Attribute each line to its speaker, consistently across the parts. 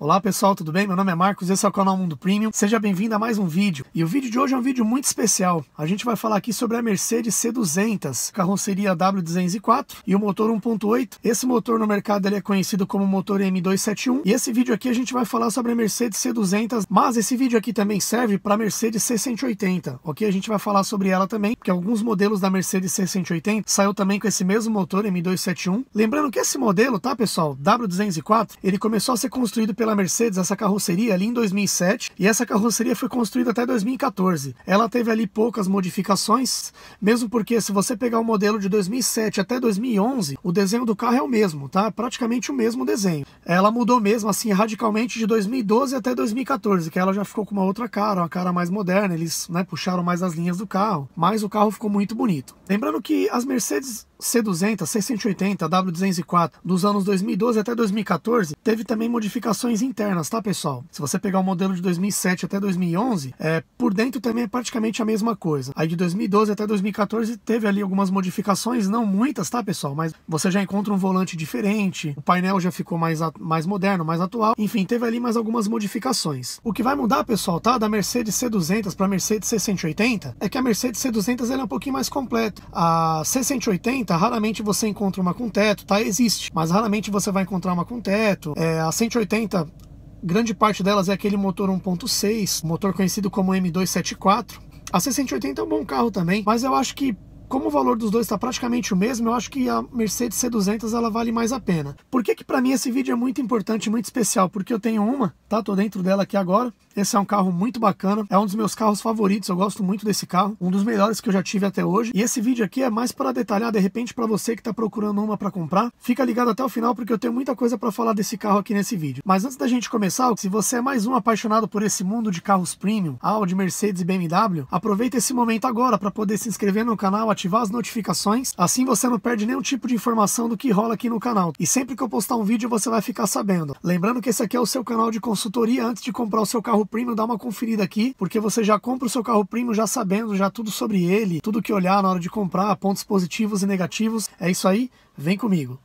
Speaker 1: Olá pessoal, tudo bem? Meu nome é Marcos, esse é o canal Mundo Premium. Seja bem-vindo a mais um vídeo. E o vídeo de hoje é um vídeo muito especial. A gente vai falar aqui sobre a Mercedes C200, carroceria W204 e o motor 1.8. Esse motor no mercado ele é conhecido como motor M271. E esse vídeo aqui a gente vai falar sobre a Mercedes C200, mas esse vídeo aqui também serve para a Mercedes C180, ok? A gente vai falar sobre ela também, porque alguns modelos da Mercedes C180 saiu também com esse mesmo motor M271. Lembrando que esse modelo, tá pessoal, W204, ele começou a ser construído pela pela Mercedes essa carroceria ali em 2007 e essa carroceria foi construída até 2014. Ela teve ali poucas modificações, mesmo porque se você pegar o modelo de 2007 até 2011, o desenho do carro é o mesmo, tá? Praticamente o mesmo desenho. Ela mudou mesmo assim radicalmente de 2012 até 2014, que ela já ficou com uma outra cara, uma cara mais moderna, eles né, puxaram mais as linhas do carro, mas o carro ficou muito bonito. Lembrando que as Mercedes C200, C180, W204 dos anos 2012 até 2014 teve também modificações internas, tá pessoal? Se você pegar o modelo de 2007 até 2011, é, por dentro também é praticamente a mesma coisa. Aí de 2012 até 2014 teve ali algumas modificações, não muitas, tá pessoal? Mas você já encontra um volante diferente, o painel já ficou mais, mais moderno, mais atual, enfim, teve ali mais algumas modificações. O que vai mudar, pessoal, tá? Da Mercedes C200 para a Mercedes C180 é que a Mercedes C200 ela é um pouquinho mais completa. A C180 raramente você encontra uma com teto, tá? Existe, mas raramente você vai encontrar uma com teto. É, a 180 grande parte delas é aquele motor 1.6, motor conhecido como M274. A C180 é um bom carro também, mas eu acho que como o valor dos dois está praticamente o mesmo, eu acho que a Mercedes C200 ela vale mais a pena. Por que que para mim esse vídeo é muito importante, muito especial? Porque eu tenho uma, tá? Tô dentro dela aqui agora. Esse é um carro muito bacana, é um dos meus carros favoritos, eu gosto muito desse carro, um dos melhores que eu já tive até hoje. E esse vídeo aqui é mais para detalhar, de repente, para você que está procurando uma para comprar. Fica ligado até o final porque eu tenho muita coisa para falar desse carro aqui nesse vídeo. Mas antes da gente começar, se você é mais um apaixonado por esse mundo de carros premium, Audi, Mercedes e BMW, aproveita esse momento agora para poder se inscrever no canal, ativar as notificações, assim você não perde nenhum tipo de informação do que rola aqui no canal. E sempre que eu postar um vídeo você vai ficar sabendo. Lembrando que esse aqui é o seu canal de consultoria, antes de comprar o seu carro premium, dá uma conferida aqui, porque você já compra o seu carro premium já sabendo já tudo sobre ele, tudo que olhar na hora de comprar, pontos positivos e negativos. É isso aí, vem comigo.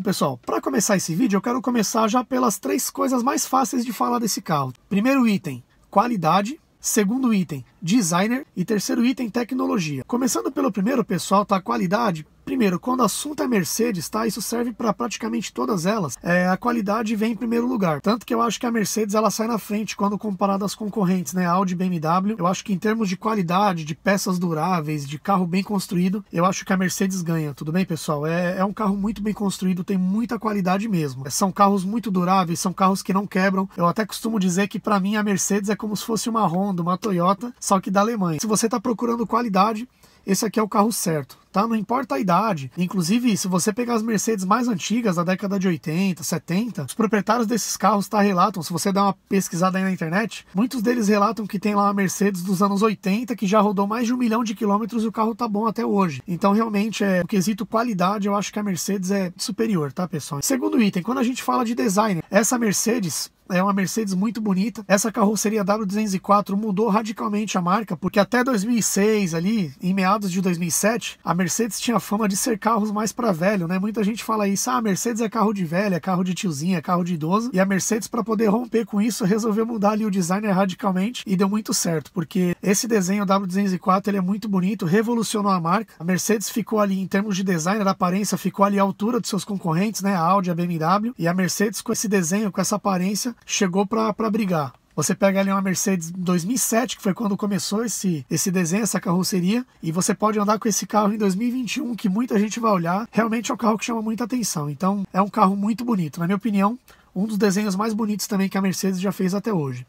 Speaker 1: Então, pessoal, para começar esse vídeo, eu quero começar já pelas três coisas mais fáceis de falar desse carro. Primeiro item, qualidade. Segundo item, designer. E terceiro item, tecnologia. Começando pelo primeiro, pessoal, tá? Qualidade. Primeiro, quando o assunto é Mercedes, tá? Isso serve para praticamente todas elas. É, a qualidade vem em primeiro lugar. Tanto que eu acho que a Mercedes ela sai na frente quando comparada às concorrentes, né? Audi, BMW. Eu acho que em termos de qualidade, de peças duráveis, de carro bem construído, eu acho que a Mercedes ganha. Tudo bem, pessoal? É, é um carro muito bem construído, tem muita qualidade mesmo. É, são carros muito duráveis, são carros que não quebram. Eu até costumo dizer que para mim a Mercedes é como se fosse uma Honda, uma Toyota, só que da Alemanha. Se você está procurando qualidade, esse aqui é o carro certo tá? Não importa a idade. Inclusive, se você pegar as Mercedes mais antigas, da década de 80, 70, os proprietários desses carros tá relatam, se você dá uma pesquisada aí na internet, muitos deles relatam que tem lá uma Mercedes dos anos 80 que já rodou mais de um milhão de quilômetros e o carro tá bom até hoje. Então, realmente, é, o quesito qualidade, eu acho que a Mercedes é superior, tá, pessoal? Segundo item, quando a gente fala de design, essa Mercedes, é uma Mercedes muito bonita. Essa carroceria W204 mudou radicalmente a marca, porque até 2006 ali, em meados de 2007, a Mercedes tinha fama de ser carros mais para velho, né? Muita gente fala isso, ah, a Mercedes é carro de velho, é carro de tiozinha, é carro de idoso. E a Mercedes, para poder romper com isso, resolveu mudar ali o design radicalmente e deu muito certo, porque esse desenho W204 ele é muito bonito, revolucionou a marca. A Mercedes ficou ali, em termos de design, da aparência, ficou ali à altura dos seus concorrentes, né? A Audi, a BMW. E a Mercedes, com esse desenho, com essa aparência, chegou para brigar. Você pega ali uma Mercedes 2007, que foi quando começou esse, esse desenho, essa carroceria, e você pode andar com esse carro em 2021, que muita gente vai olhar. Realmente é um carro que chama muita atenção. Então, é um carro muito bonito. Na minha opinião, um dos desenhos mais bonitos também que a Mercedes já fez até hoje.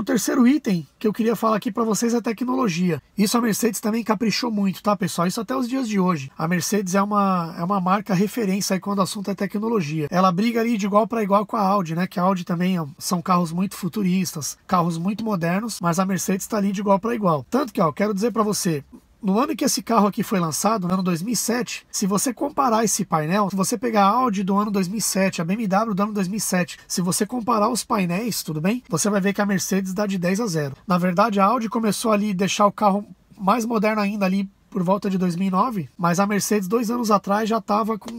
Speaker 1: O terceiro item que eu queria falar aqui para vocês é tecnologia. Isso a Mercedes também caprichou muito, tá, pessoal? Isso até os dias de hoje. A Mercedes é uma, é uma marca referência aí quando o assunto é tecnologia. Ela briga ali de igual para igual com a Audi, né? Que a Audi também é são carros muito futuristas, carros muito modernos, mas a Mercedes está ali de igual para igual. Tanto que, ó, quero dizer para você, no ano em que esse carro aqui foi lançado, no ano 2007, se você comparar esse painel, se você pegar a Audi do ano 2007, a BMW do ano 2007, se você comparar os painéis, tudo bem? Você vai ver que a Mercedes dá de 10 a 0. Na verdade, a Audi começou ali a deixar o carro mais moderno ainda ali por volta de 2009, mas a Mercedes dois anos atrás já estava com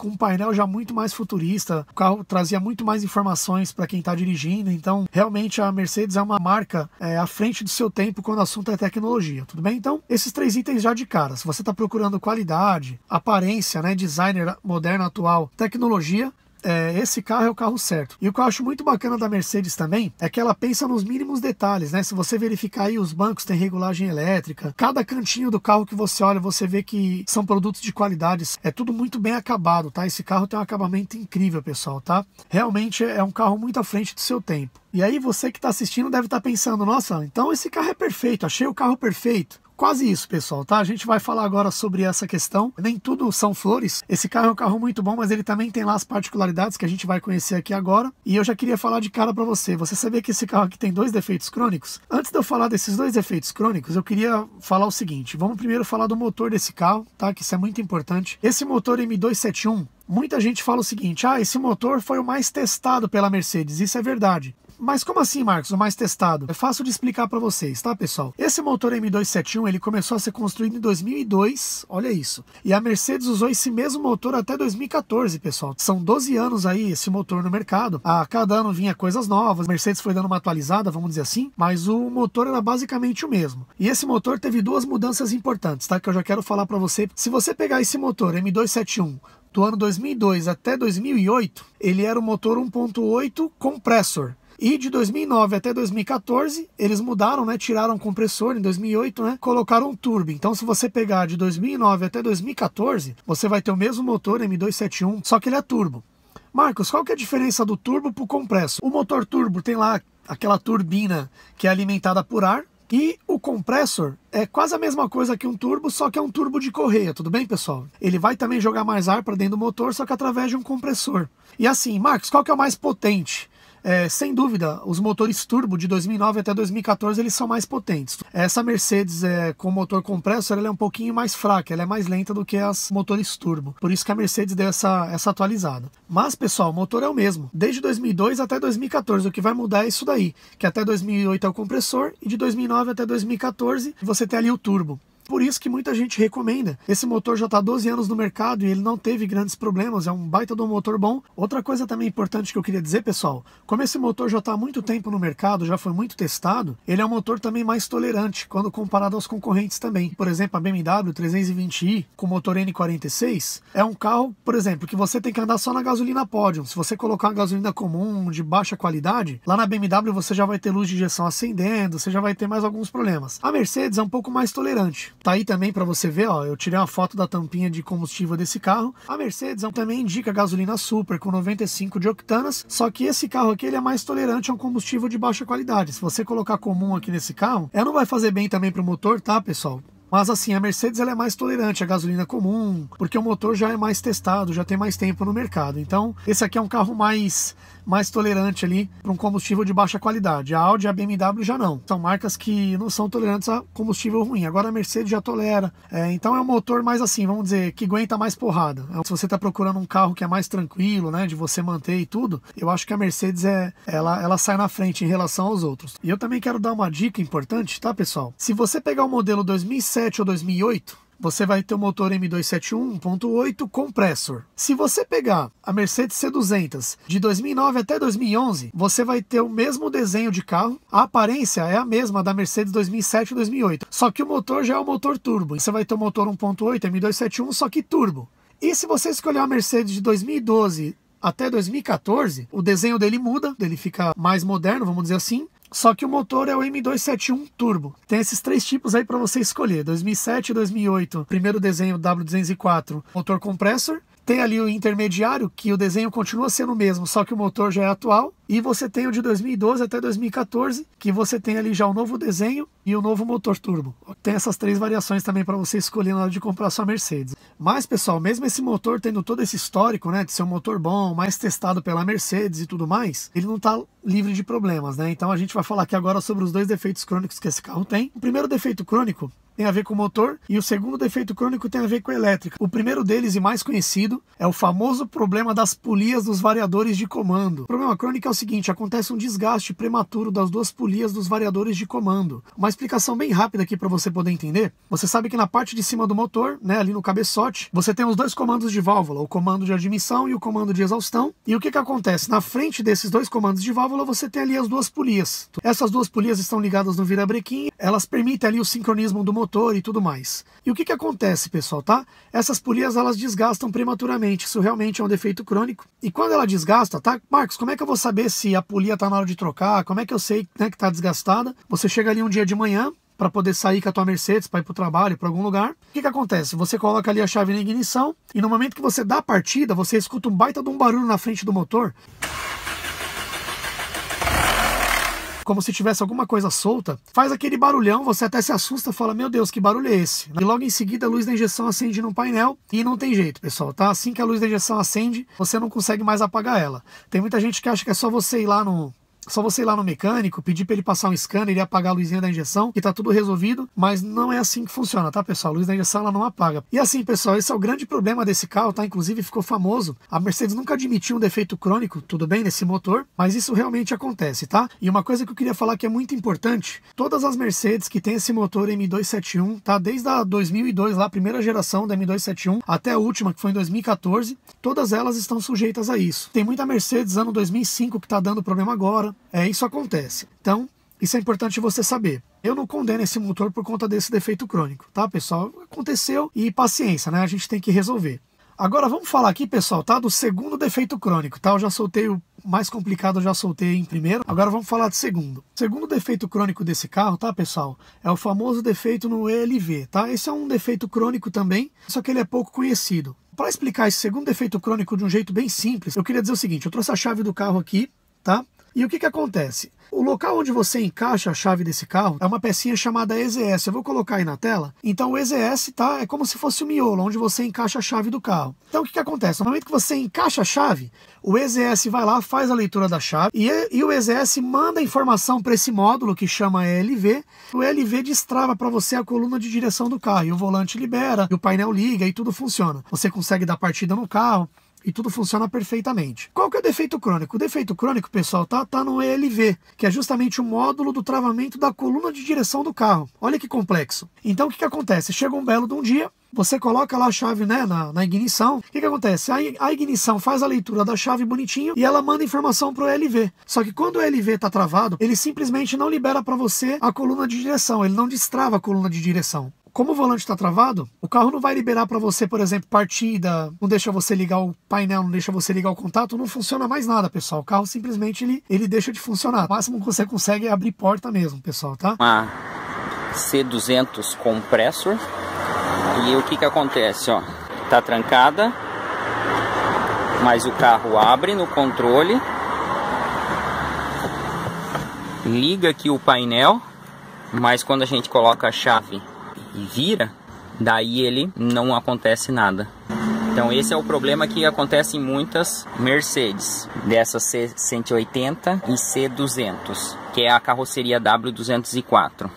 Speaker 1: com um painel já muito mais futurista. O carro trazia muito mais informações para quem está dirigindo. Então, realmente, a Mercedes é uma marca é, à frente do seu tempo quando o assunto é tecnologia. Tudo bem? Então, esses três itens já de cara. Se você está procurando qualidade, aparência, né, designer moderno atual, tecnologia, é, esse carro é o carro certo. E o que eu acho muito bacana da Mercedes também é que ela pensa nos mínimos detalhes, né? Se você verificar aí, os bancos têm regulagem elétrica, cada cantinho do carro que você olha, você vê que são produtos de qualidade, é tudo muito bem acabado, tá? Esse carro tem um acabamento incrível, pessoal, tá? Realmente é um carro muito à frente do seu tempo. E aí você que está assistindo deve estar tá pensando, nossa, então esse carro é perfeito, achei o carro perfeito quase isso, pessoal, tá? A gente vai falar agora sobre essa questão. Nem tudo são flores. Esse carro é um carro muito bom, mas ele também tem lá as particularidades que a gente vai conhecer aqui agora. E eu já queria falar de cara para você. Você sabia que esse carro aqui tem dois defeitos crônicos? Antes de eu falar desses dois defeitos crônicos, eu queria falar o seguinte. Vamos primeiro falar do motor desse carro, tá? Que isso é muito importante. Esse motor M271, Muita gente fala o seguinte: ah, esse motor foi o mais testado pela Mercedes. Isso é verdade. Mas como assim, Marcos, o mais testado? É fácil de explicar para vocês, tá, pessoal? Esse motor M271, ele começou a ser construído em 2002, olha isso. E a Mercedes usou esse mesmo motor até 2014, pessoal. São 12 anos aí esse motor no mercado. A cada ano vinha coisas novas, a Mercedes foi dando uma atualizada, vamos dizer assim, mas o motor era basicamente o mesmo. E esse motor teve duas mudanças importantes, tá? Que eu já quero falar para você. Se você pegar esse motor M271 do ano 2002 até 2008, ele era o motor 1.8 compressor. E de 2009 até 2014, eles mudaram, né? Tiraram o compressor em 2008, né? Colocaram um turbo. Então, se você pegar de 2009 até 2014, você vai ter o mesmo motor M271, só que ele é turbo. Marcos, qual que é a diferença do turbo para o compresso? O motor turbo tem lá aquela turbina que é alimentada por ar, e o compressor é quase a mesma coisa que um turbo, só que é um turbo de correia, tudo bem, pessoal? Ele vai também jogar mais ar para dentro do motor, só que através de um compressor. E assim, Marcos, qual que é o mais potente? É, sem dúvida, os motores turbo de 2009 até 2014 eles são mais potentes. Essa Mercedes é, com motor compressor ela é um pouquinho mais fraca, ela é mais lenta do que as motores turbo. Por isso que a Mercedes deu essa, essa atualizada. Mas, pessoal, o motor é o mesmo. Desde 2002 até 2014, o que vai mudar é isso daí. Que até 2008 é o compressor e de 2009 até 2014 você tem ali o turbo. Por isso que muita gente recomenda. Esse motor já está há 12 anos no mercado e ele não teve grandes problemas, é um baita de um motor bom. Outra coisa também importante que eu queria dizer, pessoal, como esse motor já está há muito tempo no mercado, já foi muito testado, ele é um motor também mais tolerante quando comparado aos concorrentes também. Por exemplo, a BMW 320i com motor N46 é um carro, por exemplo, que você tem que andar só na gasolina Podium. Se você colocar uma gasolina comum de baixa qualidade, lá na BMW você já vai ter luz de injeção acendendo, você já vai ter mais alguns problemas. A Mercedes é um pouco mais tolerante. Tá aí também para você ver, ó, eu tirei uma foto da tampinha de combustível desse carro. A Mercedes é também indica gasolina super com 95 de octanas, só que esse carro aqui ele é mais tolerante a um combustível de baixa qualidade. Se você colocar comum aqui nesse carro, ela é, não vai fazer bem também pro motor, tá, pessoal? Mas assim, a Mercedes ela é mais tolerante à gasolina comum, porque o motor já é mais testado, já tem mais tempo no mercado. Então, esse aqui é um carro mais mais tolerante ali para um combustível de baixa qualidade. A Audi e a BMW já não. São marcas que não são tolerantes a combustível ruim. Agora a Mercedes já tolera. É, então é um motor mais assim, vamos dizer, que aguenta mais porrada. Então, se você está procurando um carro que é mais tranquilo, né, de você manter e tudo, eu acho que a Mercedes é, ela, ela sai na frente em relação aos outros. E eu também quero dar uma dica importante, tá, pessoal? Se você pegar o modelo 2007 2007 ou 2008, você vai ter o motor M271 1.8 compressor. Se você pegar a Mercedes C200 de 2009 até 2011, você vai ter o mesmo desenho de carro. A aparência é a mesma da Mercedes 2007 e 2008, só que o motor já é o motor turbo. Você vai ter o motor 1.8 M271 só que turbo. E se você escolher a Mercedes de 2012 até 2014, o desenho dele muda, ele fica mais moderno, vamos dizer assim. Só que o motor é o M271 Turbo. Tem esses três tipos aí para você escolher. 2007 e 2008, primeiro desenho W204, motor compressor tem ali o intermediário, que o desenho continua sendo o mesmo, só que o motor já é atual. E você tem o de 2012 até 2014, que você tem ali já o novo desenho e o novo motor turbo. Tem essas três variações também para você escolher na hora de comprar sua Mercedes. Mas, pessoal, mesmo esse motor tendo todo esse histórico, né, de ser um motor bom, mais testado pela Mercedes e tudo mais, ele não está livre de problemas, né? Então a gente vai falar aqui agora sobre os dois defeitos crônicos que esse carro tem. O primeiro defeito crônico tem a ver com o motor e o segundo defeito crônico tem a ver com a elétrica. O primeiro deles e mais conhecido é o famoso problema das polias dos variadores de comando. O problema crônico é o seguinte, acontece um desgaste prematuro das duas polias dos variadores de comando. Uma explicação bem rápida aqui para você poder entender. Você sabe que na parte de cima do motor, né, ali no cabeçote, você tem os dois comandos de válvula, o comando de admissão e o comando de exaustão. E o que que acontece? Na frente desses dois comandos de válvula, você tem ali as duas polias. Essas duas polias estão ligadas no virabrequim, elas permitem ali o sincronismo do motor motor e tudo mais. E o que, que acontece, pessoal, tá? Essas polias elas desgastam prematuramente, isso realmente é um defeito crônico. E quando ela desgasta, tá? Marcos, como é que eu vou saber se a polia tá na hora de trocar? Como é que eu sei né, que tá desgastada? Você chega ali um dia de manhã, para poder sair com a tua Mercedes, para ir para o trabalho, para algum lugar. O que, que acontece? Você coloca ali a chave na ignição e no momento que você dá a partida, você escuta um baita de um barulho na frente do motor como se tivesse alguma coisa solta, faz aquele barulhão, você até se assusta, fala, meu Deus, que barulho é esse? E logo em seguida a luz da injeção acende no painel e não tem jeito, pessoal, tá? Assim que a luz da injeção acende, você não consegue mais apagar ela. Tem muita gente que acha que é só você ir lá no, só você ir lá no mecânico, pedir para ele passar um scanner e apagar a luzinha da injeção, que tá tudo resolvido, mas não é assim que funciona, tá, pessoal? A luz da injeção ela não apaga. E assim, pessoal, esse é o grande problema desse carro, tá? Inclusive ficou famoso. A Mercedes nunca admitiu um defeito crônico, tudo bem, nesse motor, mas isso realmente acontece, tá? E uma coisa que eu queria falar que é muito importante, todas as Mercedes que tem esse motor M271, tá? Desde a 2002, lá, a primeira geração da M271, até a última, que foi em 2014, todas elas estão sujeitas a isso. Tem muita Mercedes ano 2005 que tá dando problema agora, é, isso acontece. Então, isso é importante você saber. Eu não condeno esse motor por conta desse defeito crônico, tá, pessoal? Aconteceu e paciência, né? A gente tem que resolver. Agora vamos falar aqui, pessoal, tá? Do segundo defeito crônico, tá? Eu já soltei o mais complicado, eu já soltei em primeiro. Agora vamos falar de segundo. Segundo defeito crônico desse carro, tá, pessoal? É o famoso defeito no ELV, tá? Esse é um defeito crônico também, só que ele é pouco conhecido. Para explicar esse segundo defeito crônico de um jeito bem simples, eu queria dizer o seguinte: eu trouxe a chave do carro aqui, tá? E o que, que acontece? O local onde você encaixa a chave desse carro é uma pecinha chamada EZS. Eu vou colocar aí na tela. Então o EZS tá, é como se fosse o miolo, onde você encaixa a chave do carro. Então o que, que acontece? No momento que você encaixa a chave, o EZS vai lá, faz a leitura da chave e, e o EZS manda informação para esse módulo que chama ELV. O ELV destrava para você a coluna de direção do carro e o volante libera, e o painel liga e tudo funciona. Você consegue dar partida no carro e tudo funciona perfeitamente. Qual que é o defeito crônico? O defeito crônico, pessoal, tá, tá no ELV, que é justamente o módulo do travamento da coluna de direção do carro. Olha que complexo. Então o que, que acontece? Chega um belo de um dia, você coloca lá a chave né, na, na ignição, o que, que acontece? A, a, ignição faz a leitura da chave bonitinho e ela manda informação para o LV. Só que quando o LV está travado, ele simplesmente não libera para você a coluna de direção, ele não destrava a coluna de direção como o volante está travado, o carro não vai liberar para você, por exemplo, partida, não deixa você ligar o painel, não deixa você ligar o contato, não funciona mais nada, pessoal. O carro simplesmente ele, ele deixa de funcionar. O máximo que você consegue é abrir porta mesmo, pessoal, tá? Uma C200 compressor. E o que que acontece, ó? Tá trancada, mas o carro abre no controle. Liga aqui o painel, mas quando a gente coloca a chave e vira, daí ele não acontece nada. Então esse é o problema que acontece em muitas Mercedes, dessas C180 e C200, que é a carroceria W204.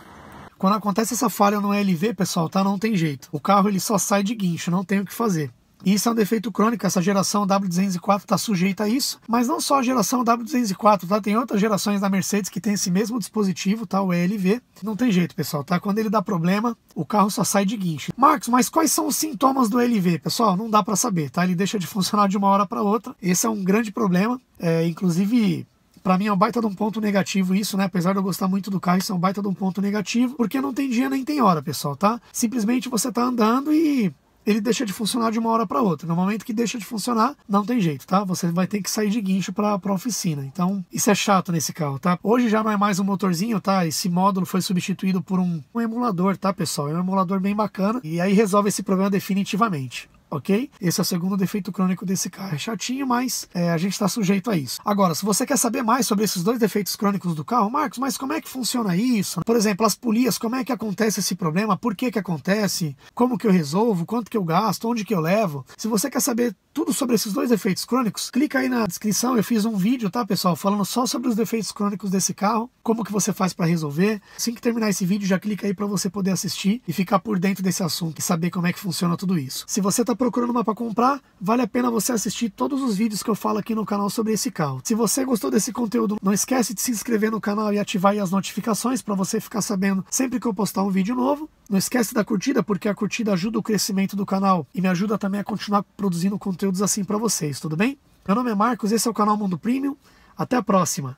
Speaker 1: Quando acontece essa falha no LV, pessoal, tá? Não tem jeito. O carro ele só sai de guincho, não tem o que fazer isso é um defeito crônico, essa geração W204 está sujeita a isso, mas não só a geração W204, tá? Tem outras gerações da Mercedes que tem esse mesmo dispositivo, tá? O ELV. Não tem jeito, pessoal, tá? Quando ele dá problema, o carro só sai de guincho. Marcos, mas quais são os sintomas do ELV, pessoal? Não dá para saber, tá? Ele deixa de funcionar de uma hora para outra. Esse é um grande problema, é, inclusive para mim é um baita de um ponto negativo isso, né? Apesar de eu gostar muito do carro, isso é um baita de um ponto negativo, porque não tem dia nem tem hora, pessoal, tá? Simplesmente você tá andando e ele deixa de funcionar de uma hora para outra. No momento que deixa de funcionar, não tem jeito, tá? Você vai ter que sair de guincho para a oficina. Então, isso é chato nesse carro, tá? Hoje já não é mais um motorzinho, tá? Esse módulo foi substituído por um, um emulador, tá, pessoal? É um emulador bem bacana e aí resolve esse problema definitivamente ok? Esse é o segundo defeito crônico desse carro. É chatinho, mas é, a gente está sujeito a isso. Agora, se você quer saber mais sobre esses dois defeitos crônicos do carro, Marcos, mas como é que funciona isso? Por exemplo, as polias, como é que acontece esse problema? Por que que acontece? Como que eu resolvo? Quanto que eu gasto? Onde que eu levo? Se você quer saber tudo sobre esses dois defeitos crônicos, clica aí na descrição, eu fiz um vídeo, tá, pessoal, falando só sobre os defeitos crônicos desse carro, como que você faz para resolver. Assim que terminar esse vídeo, já clica aí para você poder assistir e ficar por dentro desse assunto e saber como é que funciona tudo isso. Se você tá procurando uma para comprar, vale a pena você assistir todos os vídeos que eu falo aqui no canal sobre esse carro. Se você gostou desse conteúdo, não esquece de se inscrever no canal e ativar as notificações para você ficar sabendo sempre que eu postar um vídeo novo. Não esquece da curtida, porque a curtida ajuda o crescimento do canal e me ajuda também a continuar produzindo conteúdos assim para vocês, tudo bem? Meu nome é Marcos, esse é o canal Mundo Premium. Até a próxima!